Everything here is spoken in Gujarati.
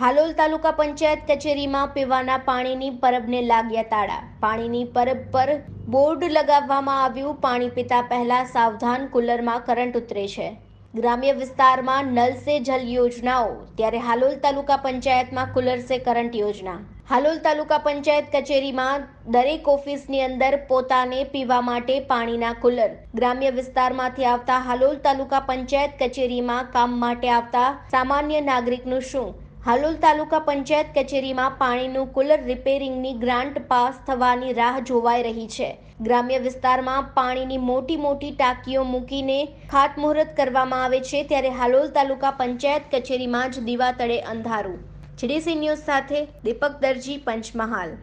હાલોલ તાલુકા પંચાયત કચેરીમાં પીવાના પાણીની પરબને લાગ્યા તાળા પાણીની પરબ પર બોર્ડ લગાવવામાં આવ્યું પાણી પીતા પહેલા સાવધાન કુલરમાં કરંટ ઉતરે છે ગ્રામ્ય વિસ્તારમાં નલ સે જલ યોજનાઓ ત્યારે હાલોલ તાલુકા પંચાયતમાં કુલર સે કરંટ યોજના હાલોલ તાલુકા પંચાયત કચેરીમાં દરેક ઓફિસની અંદર પોતાને પીવા માટે પાણીના કુલર ગ્રામ્ય વિસ્તારમાંથી આવતા હાલોલ તાલુકા પંચાયત કચેરીમાં કામ માટે આવતા સામાન્ય નાગરિકનું શું હાલોલ તાલુકા પંચાયત કચેરીમાં પાણીનું કુલર રિપેરિંગની ગ્રાન્ટ પાસ થવાની રાહ જોવાઈ રહી છે ગ્રામ્ય વિસ્તારમાં પાણીની મોટી મોટી ટાંકીઓ મૂકીને ખાતમુહૂર્ત કરવામાં આવે છે ત્યારે હાલોલ તાલુકા પંચાયત કચેરીમાં જ દીવા તળે અંધારું જીડીસી ન્યૂઝ સાથે દીપક દરજી પંચમહાલ